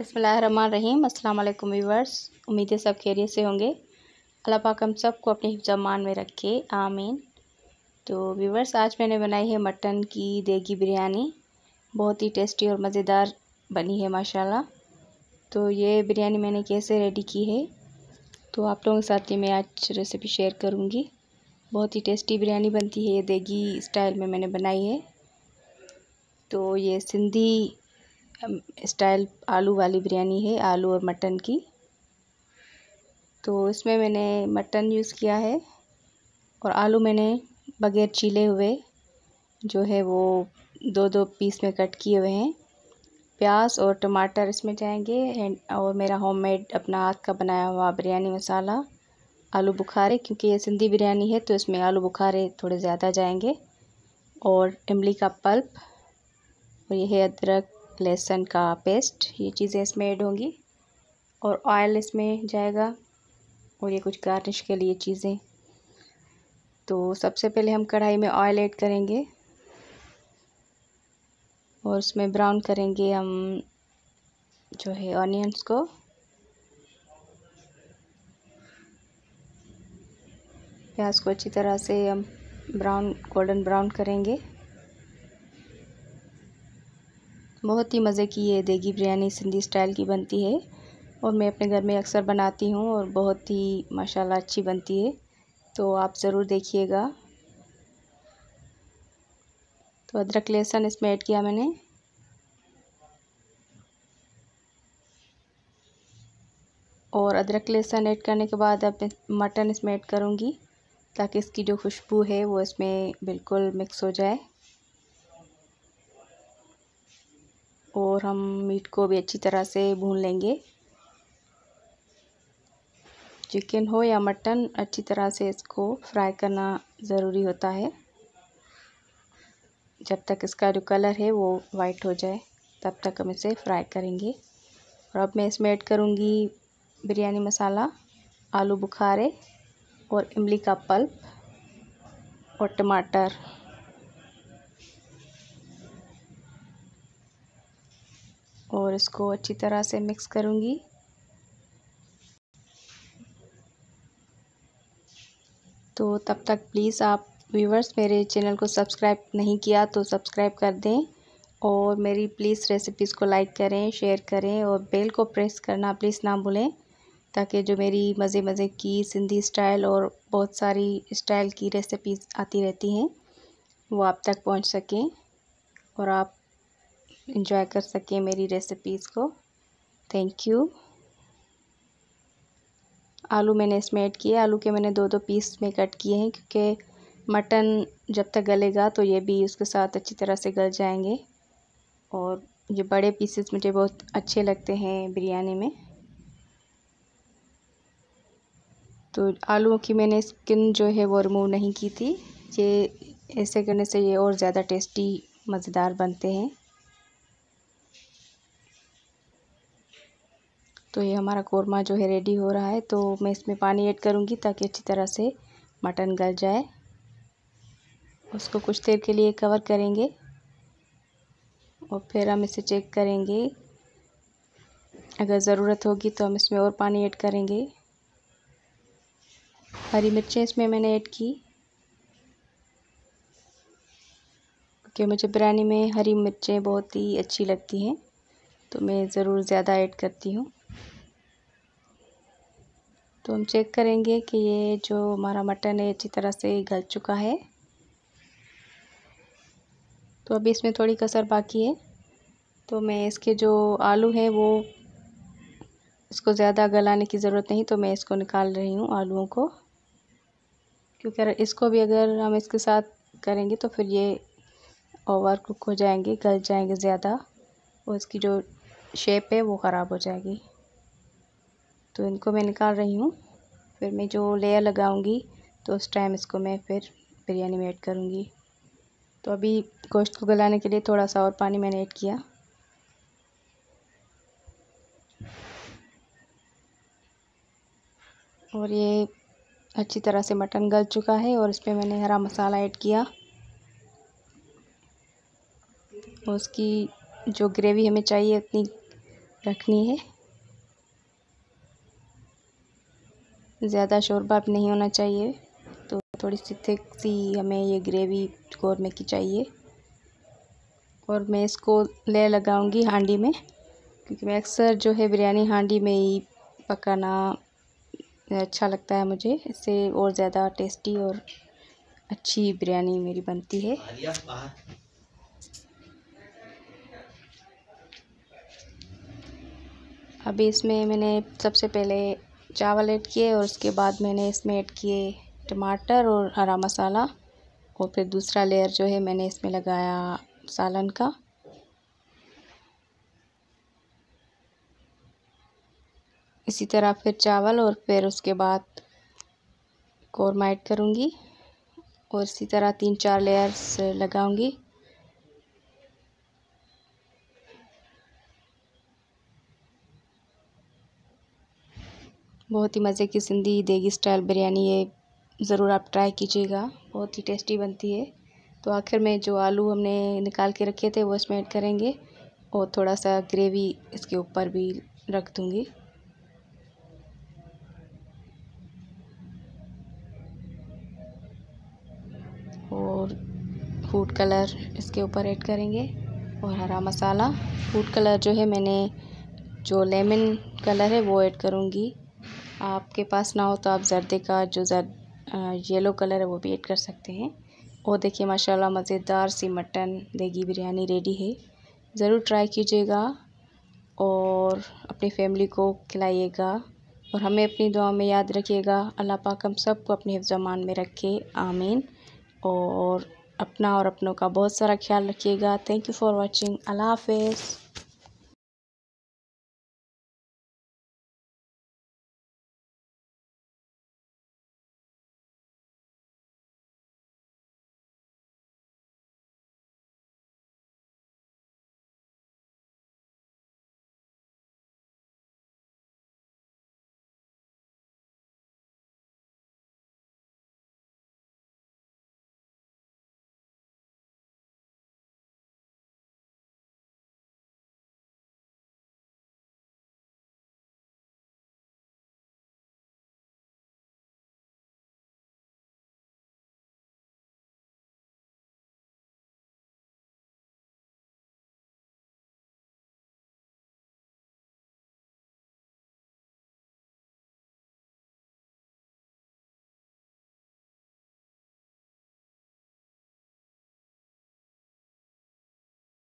बसमीम अल्लाम वीवर्स उम्मीद सब खैरियत से होंगे अल्लाह पाक हम सबको अपने हिफ्जमान में रखे आमीन तो वीवर्स आज मैंने बनाई है मटन की देगी बिरयानी बहुत ही टेस्टी और मज़ेदार बनी है माशाल्लाह तो ये बिरयानी मैंने कैसे रेडी की है तो आप लोगों के साथ ही मैं आज रेसिपी शेयर करूँगी बहुत ही टेस्टी बिरयानी बनती है ये देगी स्टाइल में मैंने बनाई है तो ये सिंधी स्टाइल आलू वाली बिरयानी है आलू और मटन की तो इसमें मैंने मटन यूज़ किया है और आलू मैंने बगैर छीले हुए जो है वो दो दो पीस में कट किए हुए हैं प्याज और टमाटर इसमें जाएंगे एंड और मेरा होममेड अपना हाथ का बनाया हुआ बिरयानी मसाला आलू बुखारे क्योंकि ये सिंधी बिरयानी है तो इसमें आलू बुखारे थोड़े ज़्यादा जाएंगे और इमली का पल्प और यह है अदरक लहसन लहसुन का पेस्ट ये चीज़ें इसमें ऐड होंगी और ऑयल इसमें जाएगा और ये कुछ गार्निश के लिए चीज़ें तो सबसे पहले हम कढ़ाई में ऑयल ऐड करेंगे और उसमें ब्राउन करेंगे हम जो है ऑनियंस को प्याज को अच्छी तरह से हम ब्राउन गोल्डन ब्राउन करेंगे बहुत ही मज़े की ये देगी बिरयानी सिंधी स्टाइल की बनती है और मैं अपने घर में अक्सर बनाती हूँ और बहुत ही माशाल्लाह अच्छी बनती है तो आप ज़रूर देखिएगा तो अदरक लहसुन इसमें ऐड किया मैंने और अदरक लहसुन ऐड करने के बाद अब मटन इसमें ऐड करूँगी ताकि इसकी जो खुशबू है वो इसमें बिल्कुल मिक्स हो जाए और हम मीट को भी अच्छी तरह से भून लेंगे चिकन हो या मटन अच्छी तरह से इसको फ्राई करना ज़रूरी होता है जब तक इसका जो कलर है वो वाइट हो जाए तब तक हम इसे फ्राई करेंगे और अब मैं इसमें ऐड करूँगी बिरयानी मसाला आलू बुखारे और इमली का पल्प और टमाटर और इसको अच्छी तरह से मिक्स करूँगी तो तब तक प्लीज़ आप व्यूवर्स मेरे चैनल को सब्सक्राइब नहीं किया तो सब्सक्राइब कर दें और मेरी प्लीज़ रेसिपीज़ को लाइक करें शेयर करें और बेल को प्रेस करना प्लीज़ ना भूलें ताकि जो मेरी मज़े मज़े की सिंधी स्टाइल और बहुत सारी स्टाइल की रेसिपीज़ आती रहती हैं वो आप तक पहुंच सकें और आप इंजॉय कर सके मेरी रेसिपीज़ को थैंक यू आलू मैंने इसमें ऐड किए आलू के मैंने दो दो पीस में कट किए हैं क्योंकि मटन जब तक गलेगा तो ये भी उसके साथ अच्छी तरह से गल जाएंगे और ये बड़े पीसेस मुझे बहुत अच्छे लगते हैं बिरयानी में तो आलू की मैंने स्किन जो है वो रिमूव नहीं की थी ये ऐसे करने से ये और ज़्यादा टेस्टी मज़ेदार बनते हैं तो ये हमारा कौरमा जो है रेडी हो रहा है तो मैं इसमें पानी ऐड करूँगी ताकि अच्छी तरह से मटन गल जाए उसको कुछ देर के लिए कवर करेंगे और फिर हम इसे चेक करेंगे अगर ज़रूरत होगी तो हम इसमें और पानी ऐड करेंगे हरी मिर्चें इसमें मैंने ऐड की क्योंकि मुझे बिरयानी में हरी मिर्चें बहुत ही अच्छी लगती हैं तो मैं ज़रूर ज़्यादा ऐड करती हूँ तो हम चेक करेंगे कि ये जो हमारा मटन है अच्छी तरह से गल चुका है तो अभी इसमें थोड़ी कसर बाकी है तो मैं इसके जो आलू हैं वो इसको ज़्यादा गलाने की ज़रूरत नहीं तो मैं इसको निकाल रही हूँ आलूओं को क्योंकि इसको भी अगर हम इसके साथ करेंगे तो फिर ये ओवर कुक हो जाएंगे गल जाएंगे ज़्यादा और इसकी जो शेप है वो ख़राब हो जाएगी तो इनको मैं निकाल रही हूँ फिर मैं जो लेयर लगाऊंगी तो उस टाइम इसको मैं फिर बिरयानी में ऐड करूँगी तो अभी गोश्त को गलाने के लिए थोड़ा सा और पानी मैंने ऐड किया और ये अच्छी तरह से मटन गल चुका है और इस पर मैंने हरा मसाला ऐड किया उसकी जो ग्रेवी हमें चाहिए उतनी रखनी है ज़्यादा शोरबा नहीं होना चाहिए तो थोड़ी सी थिक सी हमें ये ग्रेवी कौरमे की चाहिए और मैं इसको ले लगाऊंगी हांडी में क्योंकि मैं अक्सर जो है बिरयानी हांडी में ही पकाना अच्छा लगता है मुझे इससे और ज़्यादा टेस्टी और अच्छी बिरयानी मेरी बनती है अभी इसमें मैंने सबसे पहले चावल ऐड किए और उसके बाद मैंने इसमें ऐड किए टमाटर और हरा मसाला और फिर दूसरा लेयर जो है मैंने इसमें लगाया सालन का इसी तरह फिर चावल और फिर उसके बाद कौरमा ऐड करूँगी और इसी तरह तीन चार लेयर्स लगाऊंगी बहुत ही मज़े की सिंधी देगी स्टाइल बिरयानी ये ज़रूर आप ट्राई कीजिएगा बहुत ही टेस्टी बनती है तो आखिर में जो आलू हमने निकाल के रखे थे वो इसमें ऐड करेंगे और थोड़ा सा ग्रेवी इसके ऊपर भी रख दूँगी और फूड कलर इसके ऊपर ऐड करेंगे और हरा मसाला फूड कलर जो है मैंने जो लेमन कलर है वो ऐड करूँगी आपके पास ना हो तो आप जर्दे का जो जर येलो कलर है वो भी ऐड कर सकते हैं और देखिए माशाल्लाह मज़ेदार सी मटन देगी बिरयानी रेडी है ज़रूर ट्राई कीजिएगा और अपनी फैमिली को खिलाइएगा और हमें अपनी दुआ में याद रखिएगा अल्लाह पाक हम सबको अपने हिफ्जमान में रखे आमीन और अपना और अपनों का बहुत सारा ख्याल रखिएगा थैंक यू फॉर वॉचिंग अल्लाह हाफिज़